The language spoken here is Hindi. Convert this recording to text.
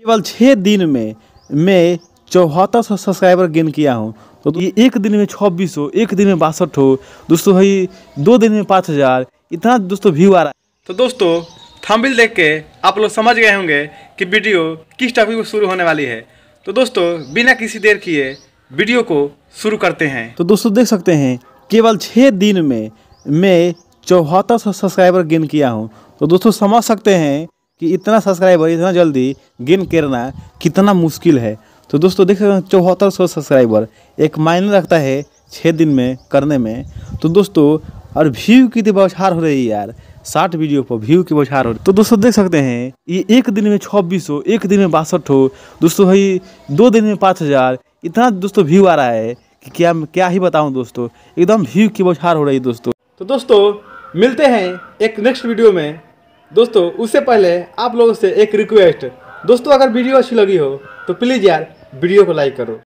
केवल छः दिन में मैं चौहत्तर सौ सब्सक्राइबर गेन किया हूँ तो ये एक दिन में छब्बीस हो एक दिन में बासठ हो दोस्तों भाई दो दिन में पाँच हज़ार इतना दोस्तों व्यू आ रहा है तो दोस्तों थम्बिल देख के आप लोग समझ गए होंगे कि वीडियो किस टॉपिक में शुरू होने वाली है तो दोस्तों बिना किसी देर किए वीडियो को शुरू करते हैं तो दोस्तों देख सकते हैं केवल छः दिन में मैं चौहत्तर सौ सब्सक्राइबर गेन किया हूँ तो दोस्तों समझ सकते हैं कि इतना सब्सक्राइबर इतना जल्दी गेन करना कितना मुश्किल है तो दोस्तों देख सकते हैं चौहत्तर सौ सब्सक्राइबर एक मायने रखता है छः दिन में करने में तो दोस्तों और व्यू की तो बौछार हो रही है यार साठ वीडियो पर व्यू की बौछार हो रही तो दोस्तों देख सकते हैं ये एक दिन में छब्बीस हो एक दिन में बासठ हो दोस्तों भाई दो दिन में पाँच हज़ार इतना दोस्तों व्यू आ रहा है कि क्या क्या ही बताऊँ दोस्तों एकदम व्यू की बौछार हो रही है दोस्तों तो दोस्तों मिलते हैं एक नेक्स्ट वीडियो में दोस्तों उससे पहले आप लोगों से एक रिक्वेस्ट दोस्तों अगर वीडियो अच्छी लगी हो तो प्लीज़ यार वीडियो को लाइक करो